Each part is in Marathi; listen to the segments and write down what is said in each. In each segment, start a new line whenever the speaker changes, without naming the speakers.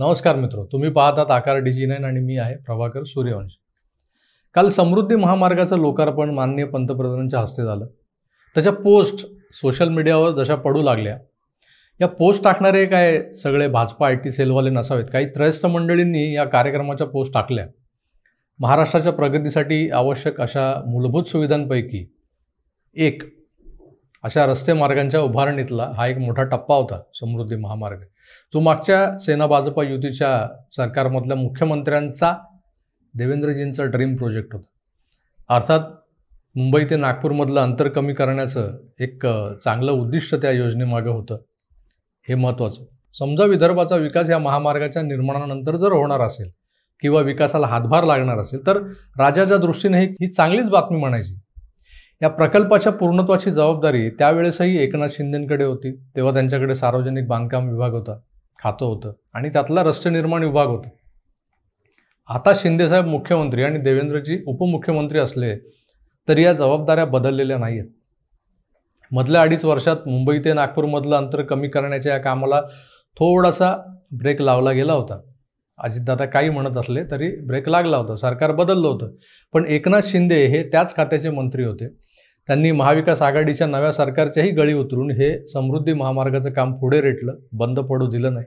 नमस्कार मित्र तुम्ही पाहतात आकार डिजी नाईन आणि मी आहे प्रभाकर सूर्यवंशी काल समृद्धी महामार्गाचं लोकार्पण माननीय पंतप्रधानांच्या हस्ते झालं त्याच्या पोस्ट सोशल मीडियावर जशा पडू लागल्या या पोस्ट टाकणारे काय सगळे भाजपा आय टी सेलवाले नसावेत काही त्रयस्थ मंडळींनी या कार्यक्रमाच्या पोस्ट टाकल्या महाराष्ट्राच्या प्रगतीसाठी आवश्यक अशा मूलभूत सुविधांपैकी एक अशा रस्ते मार्गांच्या उभारणीतला हा एक मोठा टप्पा होता समृद्धी महामार्ग जो मागच्या सेना भाजपा युतीच्या सरकारमधल्या मुख्यमंत्र्यांचा देवेंद्रजींचा ड्रीम प्रोजेक्ट होता अर्थात मुंबई ते नागपूरमधलं अंतर कमी करण्याचं एक चांगलं उद्दिष्ट त्या योजनेमागं होतं हे महत्त्वाचं समजा विदर्भाचा विकास या महामार्गाच्या निर्माणानंतर जर होणार असेल किंवा विकासाला हातभार लागणार असेल तर राजाच्या दृष्टीने ही चांगलीच बातमी म्हणायची या प्रकल्पाच्या पूर्णत्वाची जबाबदारी त्यावेळेसही एकनाथ शिंदेंकडे होती तेव्हा त्यांच्याकडे सार्वजनिक बांधकाम विभाग होता खातं होतं आणि त्यातला रस्ते निर्माण विभाग होता आता शिंदेसाहेब मुख्यमंत्री आणि देवेंद्रजी उपमुख्यमंत्री असले तरी या जबाबदाऱ्या बदललेल्या नाही आहेत मधल्या अडीच वर्षात मुंबई ते नागपूरमधलं अंतर कमी करण्याच्या या कामाला थोडासा ब्रेक लावला गेला होता अजितदादा काही म्हणत असले तरी ब्रेक लागला होता सरकार बदललं होतं पण एकनाथ शिंदे हे त्याच खात्याचे मंत्री होते त्यांनी महाविकास आघाडीच्या नव्या सरकारच्याही गळी उतरून हे समृद्धी महामार्गाचं काम पुढे रेटलं बंद पडू दिलं नाही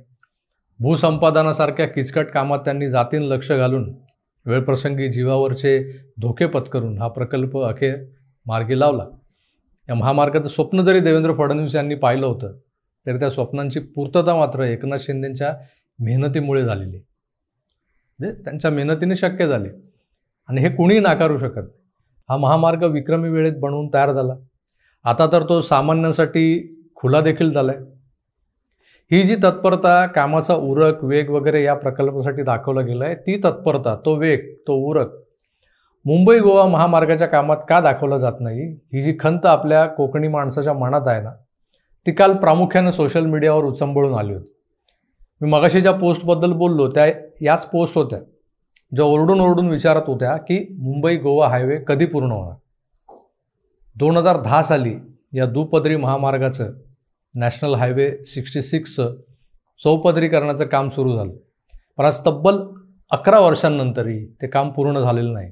भूसंपादनासारख्या किचकट कामात त्यांनी जातीन लक्ष घालून वेळप्रसंगी जीवावरचे धोके पत्करून हा प्रकल्प अखेर मार्गी लावला या महामार्गाचं स्वप्न जरी देवेंद्र फडणवीस यांनी पाहिलं होतं तरी त्या स्वप्नांची पूर्तता मात्र एकनाथ शिंदेंच्या मेहनतीमुळे झालेली म्हणजे त्यांच्या मेहनतीने शक्य झाले आणि हे कुणीही नाकारू शकत हा महामार्ग विक्रमी वेळेत बनवून तयार झाला आता तर तो सामान्यांसाठी खुला देखील झाला आहे ही जी तत्परता कामाचा उरक वेग वगैरे या प्रकल्पासाठी दाखवला गेला आहे ती तत्परता तो वेग तो उरक मुंबई गोवा महामार्गाच्या कामात का दाखवला जात नाही ही जी खंत आपल्या कोकणी माणसाच्या मनात आहे ना ती काल प्रामुख्यानं सोशल मीडियावर उचंबळून आली होती मी मगाशी ज्या पोस्टबद्दल बोललो त्या याच पोस्ट होत्या ज्या ओरडून ओरडून विचारत होत्या की मुंबई गोवा हायवे कधी पूर्ण होणार दोन हजार दहा साली या दुपदरी महामार्गाचं नॅशनल हायवे सिक्स्टी सिक्सचं चौपदरीकरणाचं काम सुरू झालं पण आज तब्बल अकरा वर्षांनंतरही ते काम पूर्ण झालेलं नाही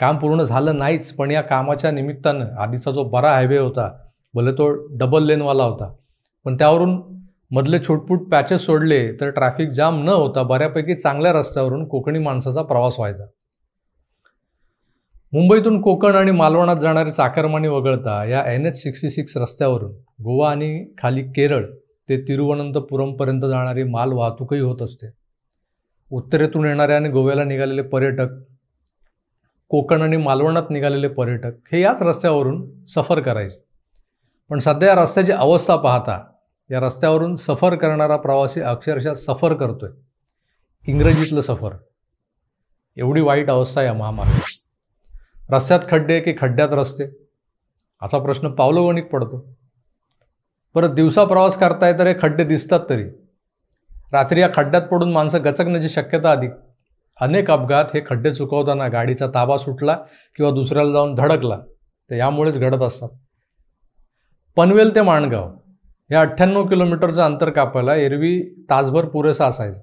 काम पूर्ण झालं नाहीच पण या कामाच्या निमित्तानं आधीचा जो बरा हायवे होता भले तो डबल लेनवाला होता पण त्यावरून मधले छोटपूट पॅचेस सोडले तर ट्रॅफिक जाम न होता बऱ्यापैकी चांगल्या रस्त्यावरून कोकणी माणसाचा प्रवास व्हायचा मुंबईतून कोकण आणि मालवणात जाणारे चाकरमानी वगळता या एन एच सिक्स्टी सिक्स रस्त्यावरून गोवा आणि खाली केरळ ते तिरुवनंतपुरमपर्यंत जाणारी मालवाहतूकही होत असते उत्तरेतून येणारे आणि गोव्याला निघालेले पर्यटक कोकण आणि मालवणात निघालेले पर्यटक हे याच रस्त्यावरून सफर करायचे पण सध्या या रस्त्याची अवस्था पाहता या रस्त्यावरून सफर करणारा प्रवासी अक्षरशः सफर करतोय इंग्रजीतलं सफर एवढी वाईट अवस्था या महामार्ग रस्त्यात खड्डे की खड्ड्यात रस्ते असा प्रश्न पावलोगणिक पडतो परत दिवसा प्रवास करताय तर हे खड्डे दिसतात तरी रात्री या खड्ड्यात पडून माणसं गचकण्याची शक्यता अधिक अनेक अपघात हे खड्डे चुकवताना गाडीचा ताबा सुटला किंवा दुसऱ्याला जाऊन धडकला तर यामुळेच घडत असतात पनवेल ते माणगाव या अठ्ठ्याण्णव किलोमीटरचं अंतर कापायला एरवी तासभर पुरेसा असायचं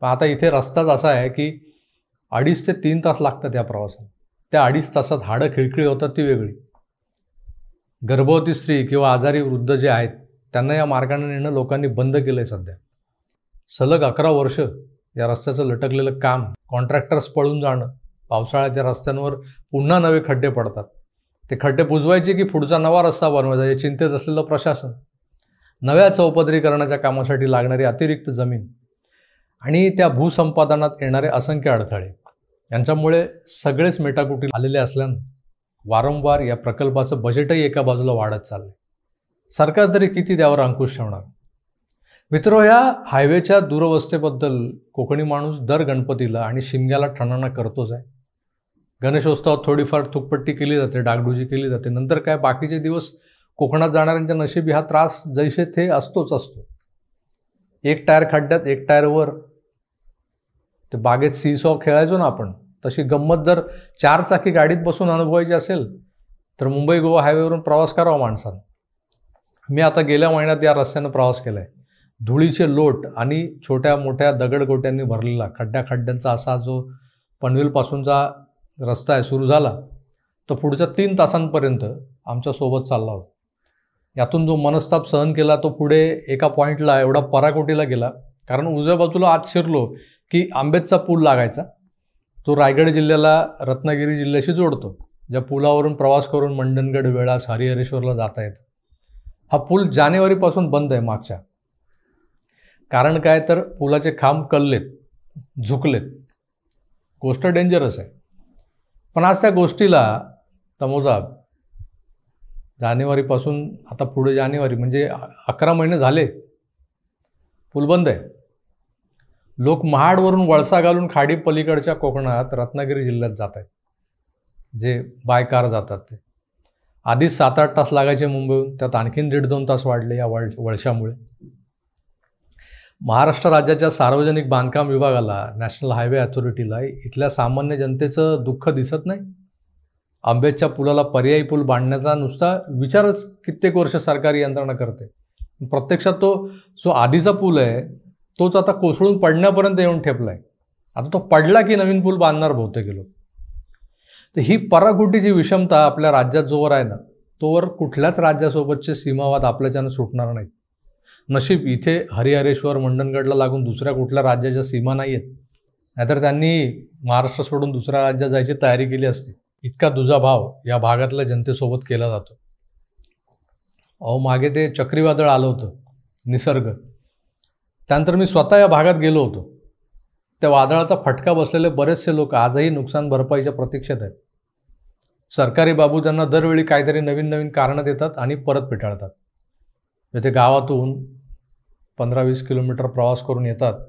पण आता इथे रस्ताच असा आहे की अडीच ते तीन तास लागतात या प्रवासाला त्या अडीच तासात हाडं खिळखिळी होतात ती वेगळी गर्भवती स्त्री किंवा आजारी वृद्ध जे आहेत त्यांना या मार्गाने नेणं लोकांनी बंद केलं आहे सध्या सलग अकरा वर्ष या रस्त्याचं लटकलेलं काम कॉन्ट्रॅक्टर्स पळून जाणं पावसाळ्यात या रस्त्यांवर पुन्हा नवे खड्डे पडतात ते खड्डे बुजवायचे की पुढचा नवा रस्ता बनवायचा हे चिंतेत असलेलं प्रशासन नव्या चौपदरीकरणाच्या कामासाठी लागणारी अतिरिक्त जमीन आणि त्या भूसंपादनात येणारे असंख्य अडथळे यांच्यामुळे सगळेच मेटाकुटी आलेले असल्यानं वारंवार या प्रकल्पाचं बजेटही एका बाजूला वाढत चाललं सरकार तरी किती त्यावर अंकुश ठेवणार मित्र ह्या हायवेच्या दुरवस्थेबद्दल कोकणी माणूस दर गणपतीला आणि शिमग्याला ठणाणा करतोच आहे गणेशोत्सवात थोडीफार थुकपट्टी केली जाते डागडुजी केली जाते नंतर काय बाकीचे दिवस कोकणात जाणाऱ्यांच्या नशिबी हा त्रास जैसे थे असतोच असतो एक टायर खड्ड्यात एक टायरवर ते बागेत सी सॉ खेळायचो ना आपण तशी गंमत जर चार चाकी गाडीत बसून अनुभवायची असेल तर मुंबई गोवा हायवेवरून प्रवास करावा माणसानं मी आता गेल्या महिन्यात या रस्त्यानं प्रवास केला आहे धुळीचे लोट आणि छोट्या मोठ्या दगडगोट्यांनी भरलेला खड्ड्या खड्ड्यांचा असा जो पनवेलपासूनचा रस्ता आहे सुरू झाला तो पुढच्या तीन तासांपर्यंत आमच्यासोबत चालला होता यातून जो मनस्ताप सहन केला तो पुढे एका पॉईंटला एवढा पराकोटीला गेला कारण उजव्या बाजूला आत शिरलो की आंबेतचा पूल लागायचा तो रायगड जिल्ह्याला रत्नागिरी जिल्ह्याशी जोडतो ज्या पुलावरून प्रवास करून मंडणगड वेळास हरिहरेश्वरला जाता येतं हा पूल जानेवारीपासून बंद आहे मागच्या कारण काय तर पुलाचे खांब कललेत झुकलेत गोष्ट डेंजरस आहे पण आज त्या गोष्टीला तमोजा जानेवारीपासून आता पुढे जानेवारी म्हणजे अकरा महिने झाले पूल बंद आहे लोक महाडवरून वळसा घालून खाडी पलीकडच्या कोकणात रत्नागिरी जिल्ह्यात जात आहेत जे बाय कार जातात ते आधीच सात आठ तास लागायचे मुंबईहून त्यात आणखीन दीड दोन तास वाढले या वळ वळशामुळे महाराष्ट्र राज्याच्या सार्वजनिक बांधकाम विभागाला नॅशनल हायवे अथॉरिटीला इथल्या सामान्य जनतेचं दुःख दिसत नाही आंब्याच्या पुलाला पर्यायी पूल बांधण्याचा नुसता विचारच कित्येक वर्ष सरकारी यंत्रणा करते प्रत्यक्षात तो जो आधीचा पूल आहे तोच आता कोसळून पडण्यापर्यंत येऊन ठेपला आहे आता तो पडला की नवीन पूल बांधणार बहुतेक लोक तर ही पराकुटीची विषमता आपल्या राज्यात जोवर आहे ना तोवर कुठल्याच राज्यासोबतचे सीमावाद आपल्याच्यानं सुटणार नाहीत नशीब इथे हरिहरेश्वर मंडनगडला लागून दुसऱ्या कुठल्या राज्याच्या सीमा नाही आहेत नाहीतर त्यांनी महाराष्ट्र सोडून दुसऱ्या राज्यात जायची तयारी केली असती इतका दुजाभाव या भागातल्या जनतेसोबत केला जातो अहो मागे ते चक्रीवादळ आलं होतं निसर्ग त्यानंतर मी स्वतः या भागात गेलो होतो त्या वादळाचा फटका बसलेले बरेचसे लोक आजही नुकसान भरपाईच्या प्रतीक्षेत आहेत सरकारी बाबू त्यांना दरवेळी काहीतरी नवीन नवीन कारणं देतात आणि परत पिटाळतात म्हणजे गावातून पंधरा वीस किलोमीटर प्रवास करून येतात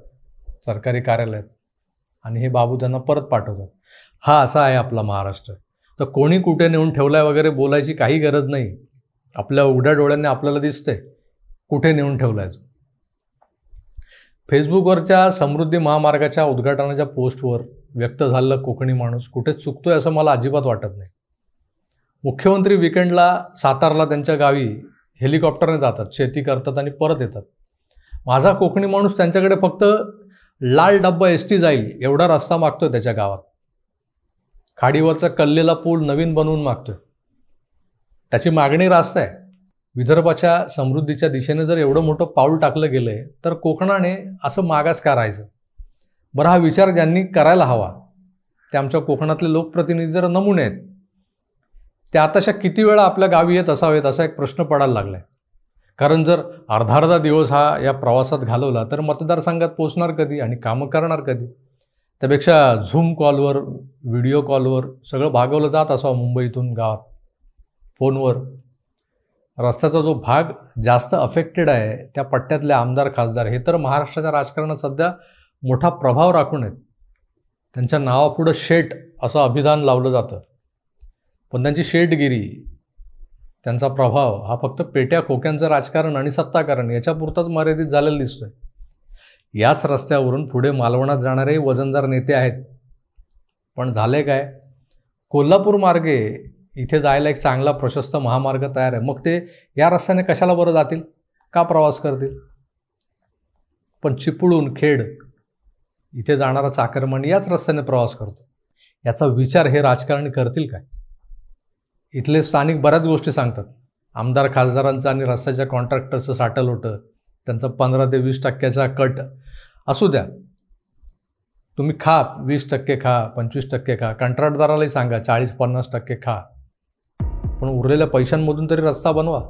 सरकारी कार्यालयात आणि हे बाबू त्यांना परत पाठवतात हा असा आहे आपला महाराष्ट्र तर कोणी कुठे नेऊन ठेवला आहे वगैरे बोलायची काही गरज नाही आपल्या उघड्या डोळ्यांनी आपल्याला दिसते कुठे नेऊन ठेवला आहे फेसबुकवरच्या समृद्धी महामार्गाच्या उद्घाटनाच्या पोस्टवर व्यक्त झालेला कोकणी माणूस कुठे चुकतोय असं मला अजिबात वाटत नाही मुख्यमंत्री विकेंडला सातारला त्यांच्या गावी हेलिकॉप्टरने जातात शेती करतात आणि परत येतात माझा कोकणी माणूस त्यांच्याकडे फक्त लाल डब्बा एस टी जाईल एवढा रस्ता मागतोय त्याच्या गावात खाडीवरचा कल्लेला पूल नवीन बनवून मागतोय त्याची मागणी रास्त आहे विदर्भाच्या समृद्धीच्या दिशेने जर एवढं मोठं पाऊल टाकलं गेलं तर कोकणाने असं मागास का राहायचं बरं हा विचार ज्यांनी करायला हवा ते आमच्या कोकणातले लोकप्रतिनिधी जर नमुने आहेत त्या आताशा किती वेळा आपल्या गावी येत असावेत असा एक प्रश्न पडायला लागला आहे कारण जर अर्धा अर्धा दिवस हा या प्रवासात घालवला तर मतदारसंघात पोचणार कधी आणि कामं करणार कधी त्यापेक्षा झूम कॉलवर व्हिडिओ कॉलवर सगळं भागवलं जात असावं मुंबईतून गावात फोनवर रस्त्याचा जो भाग जास्त अफेक्टेड आहे त्या पट्ट्यातले आमदार खासदार हे तर महाराष्ट्राच्या राजकारणात सध्या मोठा प्रभाव राखून आहेत त्यांच्या नावापुढं शेट असं अभिधान लावलं जातं पण त्यांची शेटगिरी त्यांचा प्रभाव हा फक्त पेट्या खोक्यांचं राजकारण आणि सत्ताकारण याच्यापुरताच मर्यादित झालेलं दिसतोय याच रस्त्यावरून पुढे मालवणात जाणारे वजनदार नेते आहेत पण झाले काय कोल्हापूर मार्गे इथे जायला एक चांगला प्रशस्त महामार्ग तयार आहे मग ते या रस्त्याने कशाला बरं जातील का प्रवास करतील पण चिपळूण खेड इथे जाणारा चाकरमान याच रस्त्याने प्रवास करतो याचा विचार हे राजकारणी करतील काय इथले स्थानिक बऱ्याच गोष्टी सांगतात आमदार खासदारांचं आणि रस्त्याच्या कॉन्ट्रॅक्टरचं साठल होतं त्यांचा पंधरा ते वीस टक्क्याचा कट असू द्या तुम्ही खा वीस टक्के खा पंचवीस टक्के खा कंत्राटदारालाही सांगा चाळीस पन्नास टक्के खा पण उरलेल्या पैशांमधून तरी रस्ता बनवा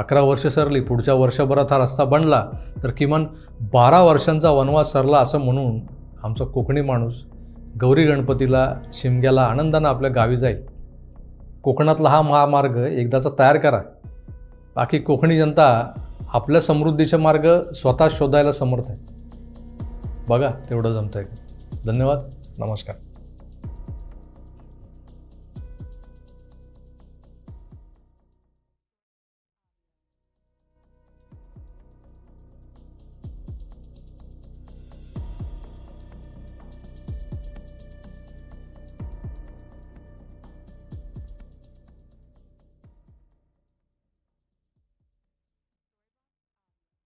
अकरा वर्ष सरली पुढच्या वर्षभरात हा रस्ता बनला तर किमान बारा वर्षांचा वनवास सरला असं म्हणून आमचा कोकणी माणूस गौरी गणपतीला शिमग्याला आनंदानं आपल्या गावी जाईल कोकणातला हा महामार्ग एकदाचा तयार करा बाकी कोकणी जनता आपल्या समृद्धीचा मार्ग स्वतः शोधायला समर्थ आहे बघा तेवढं जमतं आहे धन्यवाद नमस्कार